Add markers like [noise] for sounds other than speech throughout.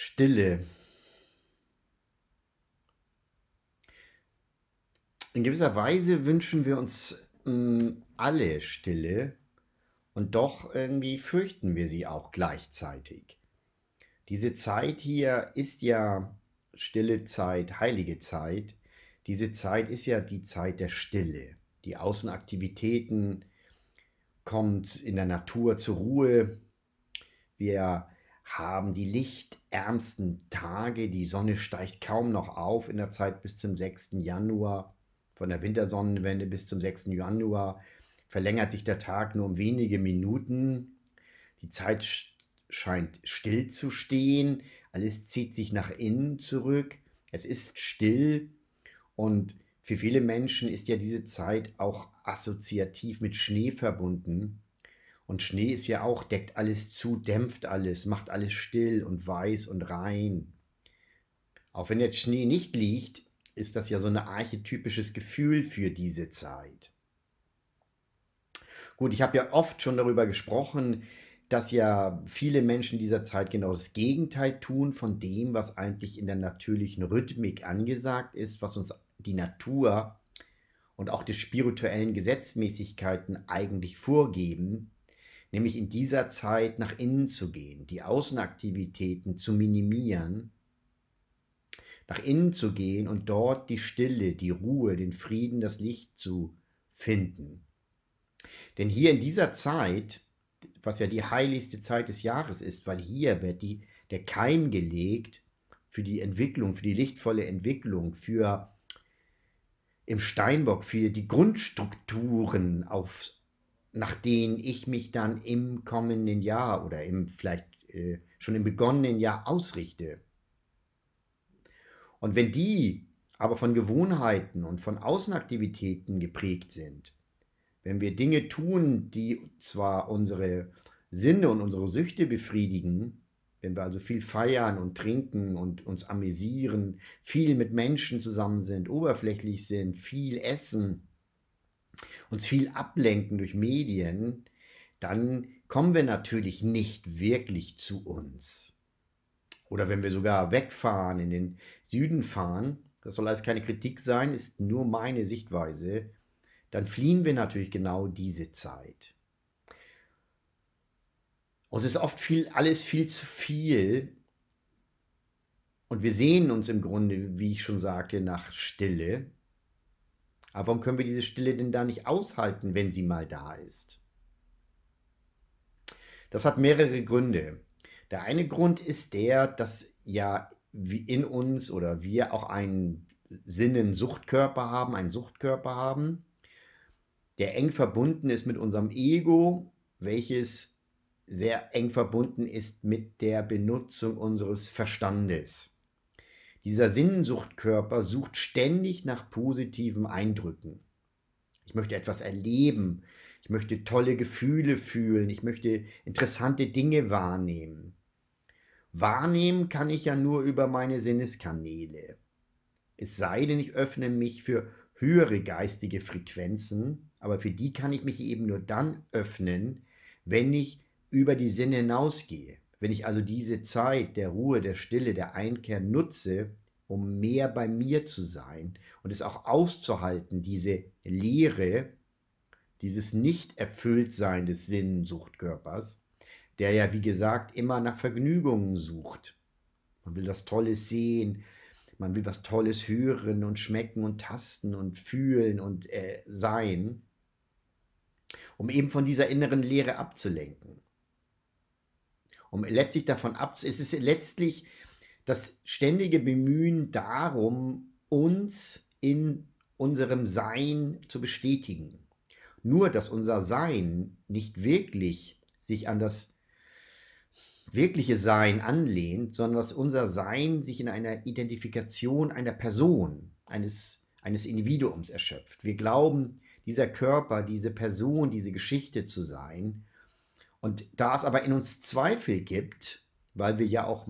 Stille. In gewisser Weise wünschen wir uns mh, mm, alle Stille und doch irgendwie fürchten wir sie auch gleichzeitig. Diese Zeit hier ist ja stille Zeit, heilige Zeit. Diese Zeit ist ja die Zeit der Stille. Die Außenaktivitäten kommt in der Natur zur Ruhe. Wir haben die lichtärmsten Tage. Die Sonne steigt kaum noch auf in der Zeit bis zum 6. Januar. Von der Wintersonnenwende bis zum 6. Januar verlängert sich der Tag nur um wenige Minuten. Die Zeit scheint still zu stehen. Alles zieht sich nach innen zurück. Es ist still. Und für viele Menschen ist ja diese Zeit auch assoziativ mit Schnee verbunden. Und Schnee ist ja auch, deckt alles zu, dämpft alles, macht alles still und weiß und rein. Auch wenn jetzt Schnee nicht liegt, ist das ja so ein archetypisches Gefühl für diese Zeit. Gut, ich habe ja oft schon darüber gesprochen, dass ja viele Menschen dieser Zeit genau das Gegenteil tun von dem, was eigentlich in der natürlichen Rhythmik angesagt ist, was uns die Natur und auch die spirituellen Gesetzmäßigkeiten eigentlich vorgeben, nämlich in dieser Zeit nach innen zu gehen, die Außenaktivitäten zu minimieren, nach innen zu gehen und dort die Stille, die Ruhe, den Frieden, das Licht zu finden. Denn hier in dieser Zeit, was ja die heiligste Zeit des Jahres ist, weil hier wird die, der Keim gelegt für die Entwicklung, für die lichtvolle Entwicklung, für im Steinbock, für die Grundstrukturen auf, nach denen ich mich dann im kommenden Jahr oder im vielleicht äh, schon im begonnenen Jahr ausrichte. Und wenn die aber von Gewohnheiten und von Außenaktivitäten geprägt sind, wenn wir Dinge tun, die zwar unsere Sinne und unsere Süchte befriedigen, wenn wir also viel feiern und trinken und uns amüsieren, viel mit Menschen zusammen sind, oberflächlich sind, viel essen, uns viel ablenken durch Medien, dann kommen wir natürlich nicht wirklich zu uns. Oder wenn wir sogar wegfahren, in den Süden fahren, das soll alles keine Kritik sein, ist nur meine Sichtweise, dann fliehen wir natürlich genau diese Zeit. Uns ist oft viel, alles viel zu viel. Und wir sehen uns im Grunde, wie ich schon sagte, nach Stille. Aber warum können wir diese Stille denn da nicht aushalten, wenn sie mal da ist? Das hat mehrere Gründe. Der eine Grund ist der, dass ja in uns oder wir auch einen Sinnen-Suchtkörper haben, einen Suchtkörper haben, der eng verbunden ist mit unserem Ego, welches sehr eng verbunden ist mit der Benutzung unseres Verstandes. Dieser Sinnensuchtkörper sucht ständig nach positiven Eindrücken. Ich möchte etwas erleben. Ich möchte tolle Gefühle fühlen. Ich möchte interessante Dinge wahrnehmen. Wahrnehmen kann ich ja nur über meine Sinneskanäle. Es sei denn, ich öffne mich für höhere geistige Frequenzen, aber für die kann ich mich eben nur dann öffnen, wenn ich über die Sinne hinausgehe. Wenn ich also diese Zeit der Ruhe, der Stille, der Einkehr nutze, um mehr bei mir zu sein und es auch auszuhalten, diese Leere, dieses Nicht-Erfülltsein des Sinnensuchtkörpers, der ja, wie gesagt, immer nach Vergnügungen sucht. Man will was Tolles sehen, man will was Tolles hören und schmecken und tasten und fühlen und äh, sein, um eben von dieser inneren Leere abzulenken um letztlich davon ab, es ist letztlich das ständige Bemühen darum, uns in unserem Sein zu bestätigen. Nur, dass unser Sein nicht wirklich sich an das wirkliche Sein anlehnt, sondern dass unser Sein sich in einer Identifikation einer Person, eines, eines Individuums erschöpft. Wir glauben, dieser Körper, diese Person, diese Geschichte zu sein und da es aber in uns Zweifel gibt, weil wir ja auch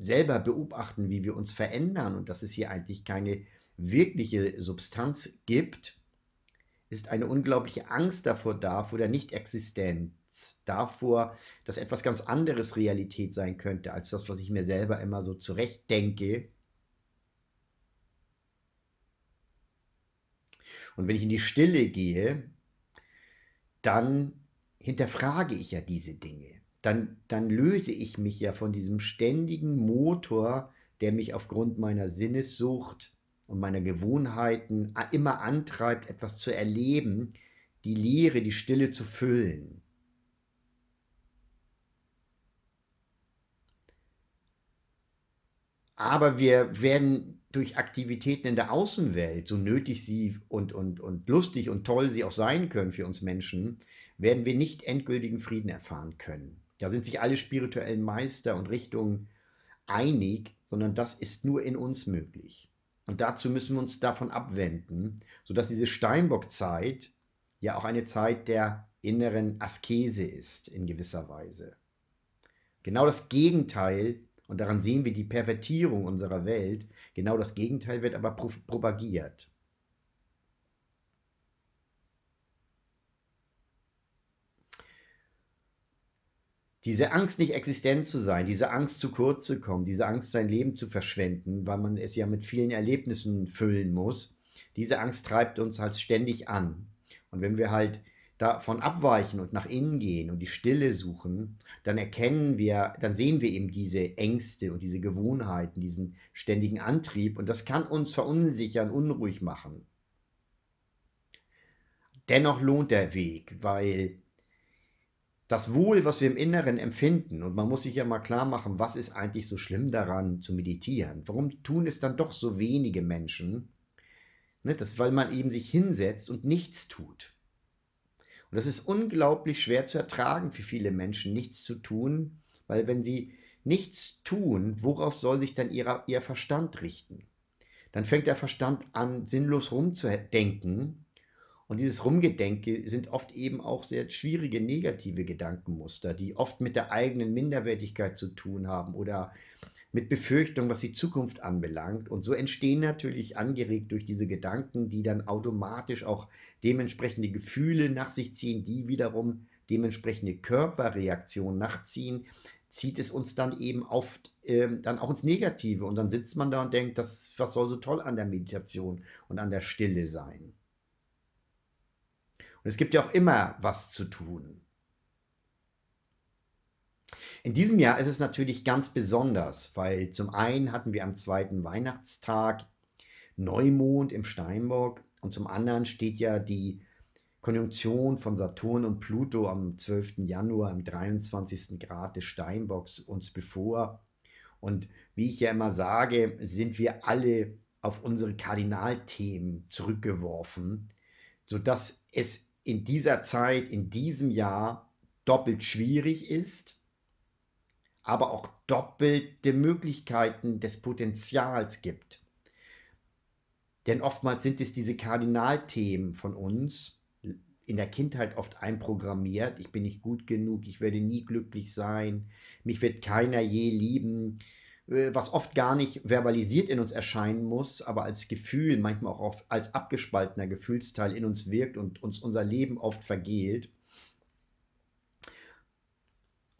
selber beobachten, wie wir uns verändern und dass es hier eigentlich keine wirkliche Substanz gibt, ist eine unglaubliche Angst davor da, vor der Nicht-Existenz, davor, dass etwas ganz anderes Realität sein könnte, als das, was ich mir selber immer so zurechtdenke. Und wenn ich in die Stille gehe, dann hinterfrage ich ja diese Dinge. Dann, dann löse ich mich ja von diesem ständigen Motor, der mich aufgrund meiner Sinnessucht und meiner Gewohnheiten immer antreibt, etwas zu erleben, die Leere, die Stille zu füllen. Aber wir werden durch Aktivitäten in der Außenwelt, so nötig sie und, und, und lustig und toll sie auch sein können für uns Menschen, werden wir nicht endgültigen Frieden erfahren können. Da sind sich alle spirituellen Meister und Richtungen einig, sondern das ist nur in uns möglich. Und dazu müssen wir uns davon abwenden, sodass diese Steinbock-Zeit ja auch eine Zeit der inneren Askese ist, in gewisser Weise. Genau das Gegenteil, und daran sehen wir die Pervertierung unserer Welt, Genau das Gegenteil wird aber propagiert. Diese Angst, nicht existent zu sein, diese Angst, zu kurz zu kommen, diese Angst, sein Leben zu verschwenden, weil man es ja mit vielen Erlebnissen füllen muss, diese Angst treibt uns halt ständig an. Und wenn wir halt davon abweichen und nach innen gehen und die Stille suchen, dann erkennen wir, dann sehen wir eben diese Ängste und diese Gewohnheiten, diesen ständigen Antrieb und das kann uns verunsichern, unruhig machen. Dennoch lohnt der Weg, weil das Wohl, was wir im Inneren empfinden, und man muss sich ja mal klar machen, was ist eigentlich so schlimm daran zu meditieren? Warum tun es dann doch so wenige Menschen? Ne, das ist, weil man eben sich hinsetzt und nichts tut. Und das ist unglaublich schwer zu ertragen für viele Menschen, nichts zu tun, weil wenn sie nichts tun, worauf soll sich dann ihrer, ihr Verstand richten? Dann fängt der Verstand an, sinnlos rumzudenken. Und dieses Rumgedenke sind oft eben auch sehr schwierige negative Gedankenmuster, die oft mit der eigenen Minderwertigkeit zu tun haben oder mit Befürchtung, was die Zukunft anbelangt. Und so entstehen natürlich angeregt durch diese Gedanken, die dann automatisch auch dementsprechende Gefühle nach sich ziehen, die wiederum dementsprechende Körperreaktionen nachziehen, zieht es uns dann eben oft ähm, dann auch ins Negative. Und dann sitzt man da und denkt, das, was soll so toll an der Meditation und an der Stille sein? Und es gibt ja auch immer was zu tun. In diesem Jahr ist es natürlich ganz besonders, weil zum einen hatten wir am zweiten Weihnachtstag Neumond im Steinbock und zum anderen steht ja die Konjunktion von Saturn und Pluto am 12. Januar im 23. Grad des Steinbocks uns bevor. Und wie ich ja immer sage, sind wir alle auf unsere Kardinalthemen zurückgeworfen, sodass es in dieser Zeit, in diesem Jahr doppelt schwierig ist aber auch doppelte Möglichkeiten des Potenzials gibt. Denn oftmals sind es diese Kardinalthemen von uns, in der Kindheit oft einprogrammiert. Ich bin nicht gut genug, ich werde nie glücklich sein, mich wird keiner je lieben, äh, was oft gar nicht verbalisiert in uns erscheinen muss, aber als Gefühl, manchmal auch oft als abgespaltener Gefühlsteil in uns wirkt und uns unser Leben oft vergeht.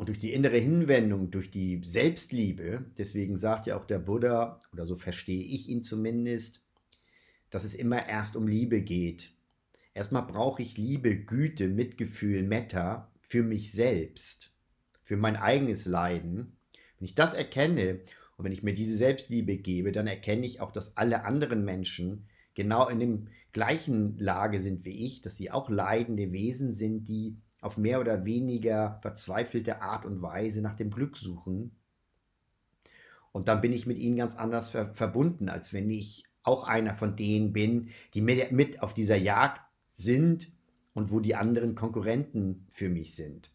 Und durch die innere Hinwendung, durch die Selbstliebe, deswegen sagt ja auch der Buddha, oder so verstehe ich ihn zumindest, dass es immer erst um Liebe geht. Erstmal brauche ich Liebe, Güte, Mitgefühl, Metta für mich selbst, für mein eigenes Leiden. Wenn ich das erkenne und wenn ich mir diese Selbstliebe gebe, dann erkenne ich auch, dass alle anderen Menschen genau in dem gleichen Lage sind wie ich, dass sie auch leidende Wesen sind, die auf mehr oder weniger verzweifelte Art und Weise nach dem Glück suchen. Und dann bin ich mit ihnen ganz anders ver verbunden, als wenn ich auch einer von denen bin, die mit, mit auf dieser Jagd sind und wo die anderen Konkurrenten für mich sind.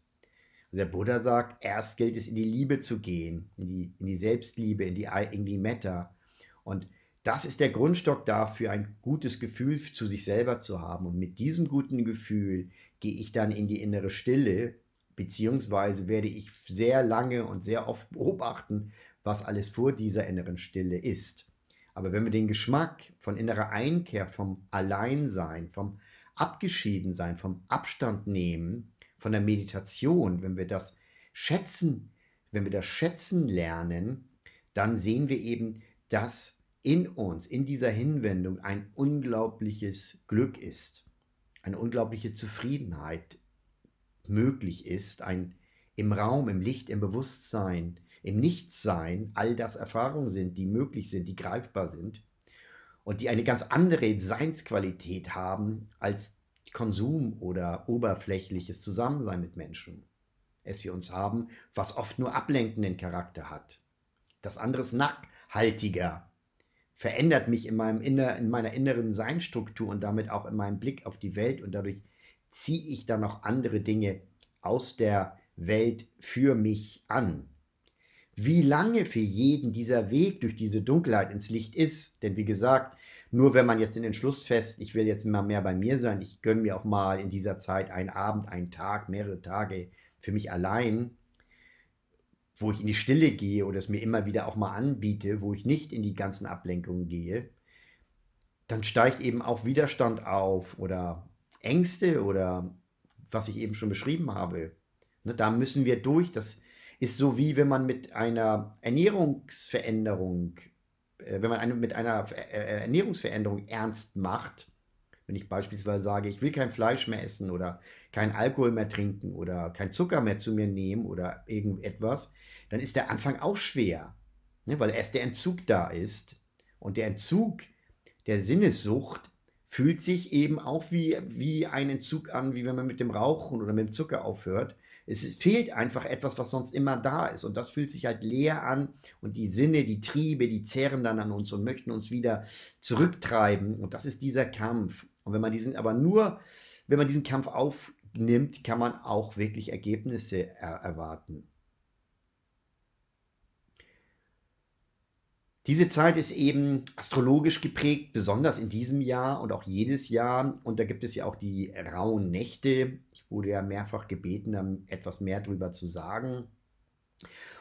Und der Buddha sagt, erst gilt es in die Liebe zu gehen, in die, in die Selbstliebe, in die, in die Metta. Und das ist der Grundstock dafür, ein gutes Gefühl zu sich selber zu haben. Und mit diesem guten Gefühl gehe ich dann in die innere Stille, beziehungsweise werde ich sehr lange und sehr oft beobachten, was alles vor dieser inneren Stille ist. Aber wenn wir den Geschmack von innerer Einkehr, vom Alleinsein, vom Abgeschiedensein, vom Abstand nehmen, von der Meditation, wenn wir das schätzen, wenn wir das schätzen lernen, dann sehen wir eben, dass in uns, in dieser Hinwendung ein unglaubliches Glück ist, eine unglaubliche Zufriedenheit möglich ist, ein im Raum, im Licht, im Bewusstsein, im Nichtsein all das Erfahrungen sind, die möglich sind, die greifbar sind und die eine ganz andere Seinsqualität haben als Konsum oder oberflächliches Zusammensein mit Menschen. Es wir uns haben, was oft nur ablenkenden Charakter hat. Das andere ist nachhaltiger, verändert mich in, meinem inner, in meiner inneren Seinstruktur und damit auch in meinem Blick auf die Welt und dadurch ziehe ich dann noch andere Dinge aus der Welt für mich an. Wie lange für jeden dieser Weg durch diese Dunkelheit ins Licht ist, denn wie gesagt, nur wenn man jetzt den Entschluss fest, ich will jetzt mal mehr bei mir sein, ich gönne mir auch mal in dieser Zeit einen Abend, einen Tag, mehrere Tage für mich allein, wo ich in die Stille gehe oder es mir immer wieder auch mal anbiete, wo ich nicht in die ganzen Ablenkungen gehe, dann steigt eben auch Widerstand auf oder Ängste oder was ich eben schon beschrieben habe. Ne, da müssen wir durch. Das ist so wie wenn man mit einer Ernährungsveränderung, äh, wenn man mit einer äh, Ernährungsveränderung ernst macht, wenn ich beispielsweise sage, ich will kein Fleisch mehr essen oder kein Alkohol mehr trinken oder kein Zucker mehr zu mir nehmen oder irgendetwas, dann ist der Anfang auch schwer, ne? weil erst der Entzug da ist. Und der Entzug der Sinnessucht fühlt sich eben auch wie, wie ein Entzug an, wie wenn man mit dem Rauchen oder mit dem Zucker aufhört. Es fehlt einfach etwas, was sonst immer da ist. Und das fühlt sich halt leer an. Und die Sinne, die Triebe, die zehren dann an uns und möchten uns wieder zurücktreiben. Und das ist dieser Kampf. Und wenn man diesen aber nur, wenn man diesen Kampf aufnimmt, kann man auch wirklich Ergebnisse er erwarten. Diese Zeit ist eben astrologisch geprägt, besonders in diesem Jahr und auch jedes Jahr. Und da gibt es ja auch die rauen Nächte. Ich wurde ja mehrfach gebeten, da etwas mehr darüber zu sagen.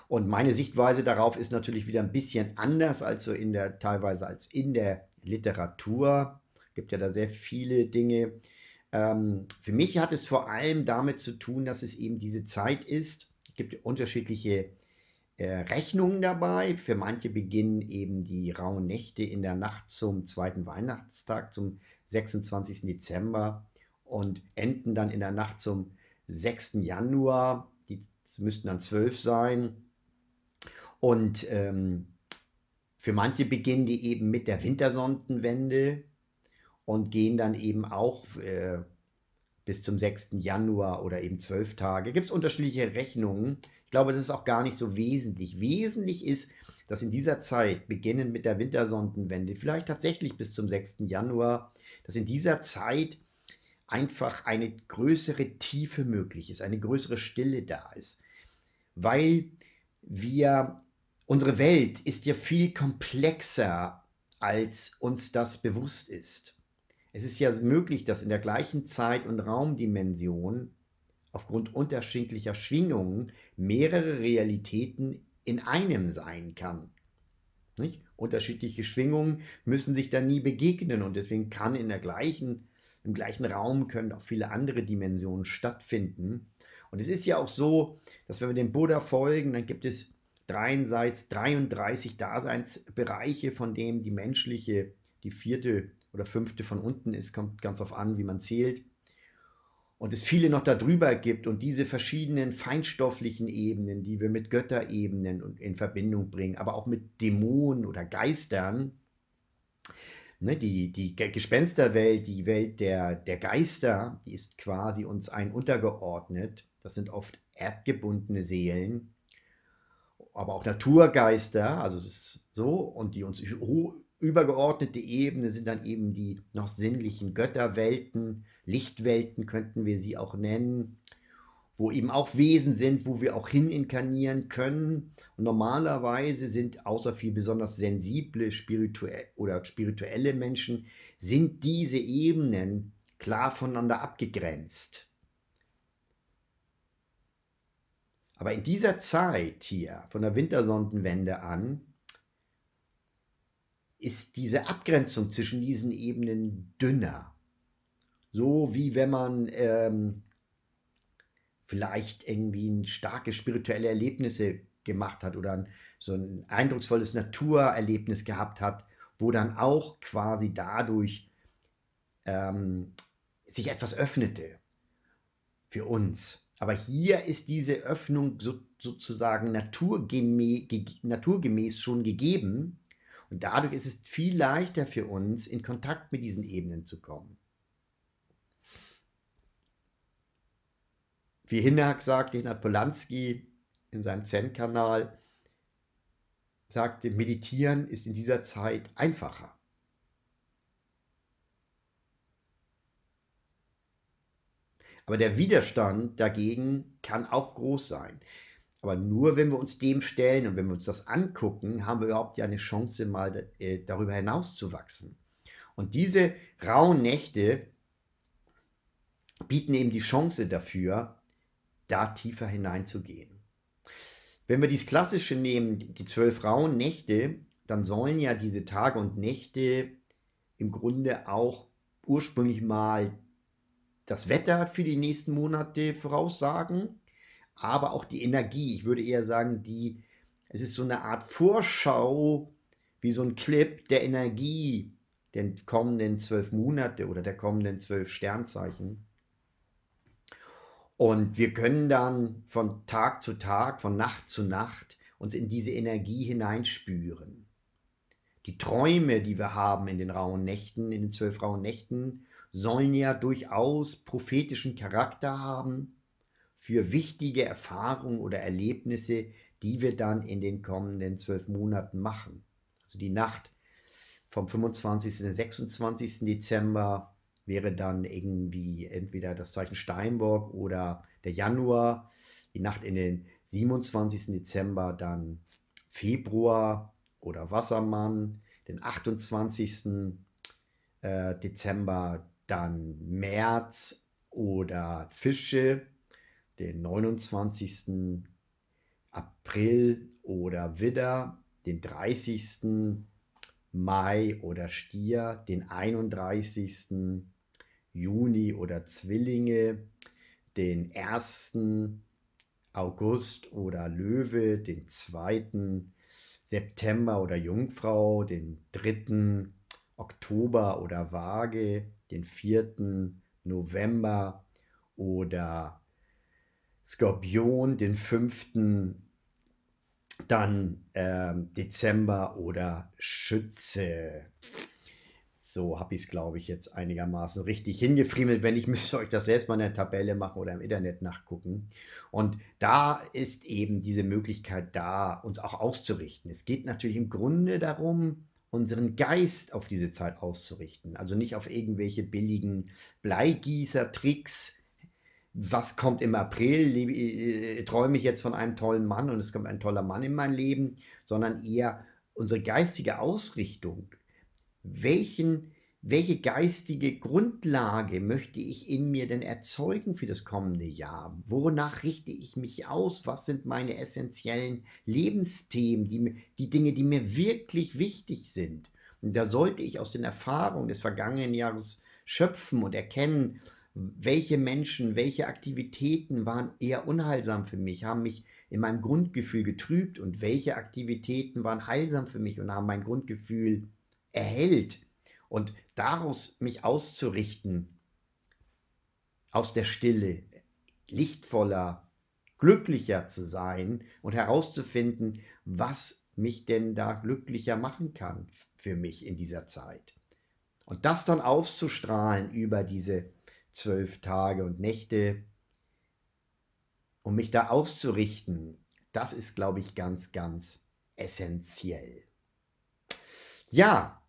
Und meine Sichtweise darauf ist natürlich wieder ein bisschen anders als in der, teilweise als in der Literatur. Gibt ja da sehr viele Dinge. Ähm, für mich hat es vor allem damit zu tun, dass es eben diese Zeit ist. Es gibt unterschiedliche äh, Rechnungen dabei. Für manche beginnen eben die rauen Nächte in der Nacht zum zweiten Weihnachtstag, zum 26. Dezember und enden dann in der Nacht zum 6. Januar. Die müssten dann zwölf sein. Und ähm, für manche beginnen die eben mit der Wintersondenwende und gehen dann eben auch äh, bis zum 6. Januar oder eben zwölf Tage. Gibt es unterschiedliche Rechnungen. Ich glaube, das ist auch gar nicht so wesentlich. Wesentlich ist, dass in dieser Zeit, beginnend mit der Wintersondenwende, vielleicht tatsächlich bis zum 6. Januar, dass in dieser Zeit einfach eine größere Tiefe möglich ist, eine größere Stille da ist. Weil wir, unsere Welt ist ja viel komplexer, als uns das bewusst ist. Es ist ja möglich, dass in der gleichen Zeit- und Raumdimension aufgrund unterschiedlicher Schwingungen mehrere Realitäten in einem sein kann. Nicht? Unterschiedliche Schwingungen müssen sich da nie begegnen und deswegen kann in der gleichen, im gleichen Raum können auch viele andere Dimensionen stattfinden. Und es ist ja auch so, dass wenn wir dem Buddha folgen, dann gibt es 33, 33 Daseinsbereiche, von denen die menschliche, die vierte oder fünfte von unten ist, kommt ganz auf an, wie man zählt. Und es viele noch darüber gibt und diese verschiedenen feinstofflichen Ebenen, die wir mit Götterebenen in Verbindung bringen, aber auch mit Dämonen oder Geistern, ne, die, die Gespensterwelt, die Welt der, der Geister, die ist quasi uns ein untergeordnet. Das sind oft erdgebundene Seelen, aber auch Naturgeister, also es ist so, und die uns übergeordnete Ebene sind dann eben die noch sinnlichen Götterwelten, Lichtwelten könnten wir sie auch nennen, wo eben auch Wesen sind, wo wir auch hininkarnieren können. Und normalerweise sind außer viel besonders sensible spirituell oder spirituelle Menschen, sind diese Ebenen klar voneinander abgegrenzt. Aber in dieser Zeit hier, von der Wintersondenwende an, ist diese Abgrenzung zwischen diesen Ebenen dünner. So wie wenn man ähm, vielleicht irgendwie starke spirituelle Erlebnisse gemacht hat oder ein, so ein eindrucksvolles Naturerlebnis gehabt hat, wo dann auch quasi dadurch ähm, sich etwas öffnete für uns. Aber hier ist diese Öffnung so, sozusagen naturgemä naturgemäß schon gegeben und dadurch ist es viel leichter für uns, in Kontakt mit diesen Ebenen zu kommen. Wie Hinnack sagt, Hinnack Polanski in seinem Zen-Kanal, sagte, meditieren ist in dieser Zeit einfacher. Aber der Widerstand dagegen kann auch groß sein. Aber nur wenn wir uns dem stellen und wenn wir uns das angucken, haben wir überhaupt ja eine Chance, mal äh, darüber hinaus zu wachsen. Und diese rauen Nächte bieten eben die Chance dafür, da tiefer hineinzugehen. Wenn wir dies Klassische nehmen, die zwölf rauen Nächte, dann sollen ja diese Tage und Nächte im Grunde auch ursprünglich mal das Wetter für die nächsten Monate voraussagen aber auch die Energie. Ich würde eher sagen, die, es ist so eine Art Vorschau, wie so ein Clip der Energie der kommenden zwölf Monate oder der kommenden zwölf Sternzeichen. Und wir können dann von Tag zu Tag, von Nacht zu Nacht uns in diese Energie hineinspüren. Die Träume, die wir haben in den rauen Nächten, in den zwölf rauen Nächten, sollen ja durchaus prophetischen Charakter haben für wichtige Erfahrungen oder Erlebnisse, die wir dann in den kommenden zwölf Monaten machen. Also die Nacht vom 25. und 26. Dezember wäre dann irgendwie entweder das Zeichen Steinbock oder der Januar, die Nacht in den 27. Dezember dann Februar oder Wassermann, den 28. Äh, Dezember dann März oder Fische, den 29. April oder Widder, den 30. Mai oder Stier, den 31. Juni oder Zwillinge, den 1. August oder Löwe, den 2. September oder Jungfrau, den 3. Oktober oder Waage, den 4. November oder Skorpion den 5. dann äh, Dezember oder Schütze. So habe ich es, glaube ich, jetzt einigermaßen richtig hingefriemelt. Wenn nicht, [laughs] müsst ihr euch das selbst mal in der Tabelle machen oder im Internet nachgucken. Und da ist eben diese Möglichkeit da, uns auch auszurichten. Es geht natürlich im Grunde darum, unseren Geist auf diese Zeit auszurichten. Also nicht auf irgendwelche billigen Bleigießer-Tricks, was kommt im April, äh, träume ich jetzt von einem tollen Mann und es kommt ein toller Mann in mein Leben, sondern eher unsere geistige Ausrichtung. Welchen, welche geistige Grundlage möchte ich in mir denn erzeugen für das kommende Jahr? Wonach richte ich mich aus? Was sind meine essentiellen Lebensthemen, die, die Dinge, die mir wirklich wichtig sind? Und da sollte ich aus den Erfahrungen des vergangenen Jahres schöpfen und erkennen, welche Menschen, welche Aktivitäten waren eher unheilsam für mich, haben mich in meinem Grundgefühl getrübt und welche Aktivitäten waren heilsam für mich und haben mein Grundgefühl erhellt. Und daraus mich auszurichten, aus der Stille, lichtvoller, glücklicher zu sein und herauszufinden, was mich denn da glücklicher machen kann für mich in dieser Zeit. Und das dann auszustrahlen über diese zwölf Tage und Nächte, um mich da auszurichten, das ist, glaube ich, ganz, ganz essentiell. Ja,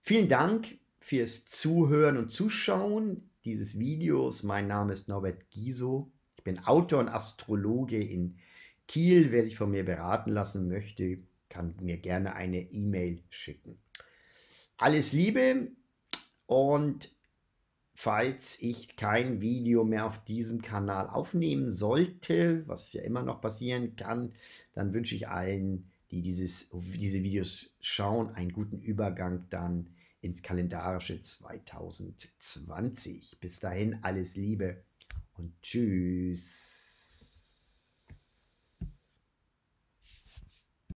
vielen Dank fürs Zuhören und Zuschauen dieses Videos. Mein Name ist Norbert Giso. Ich bin Autor und Astrologe in Kiel. Wer sich von mir beraten lassen möchte, kann mir gerne eine E-Mail schicken. Alles Liebe und falls ich kein Video mehr auf diesem Kanal aufnehmen sollte, was ja immer noch passieren kann, dann wünsche ich allen, die dieses, diese Videos schauen, einen guten Übergang dann ins kalendarische 2020. Bis dahin alles Liebe und Tschüss.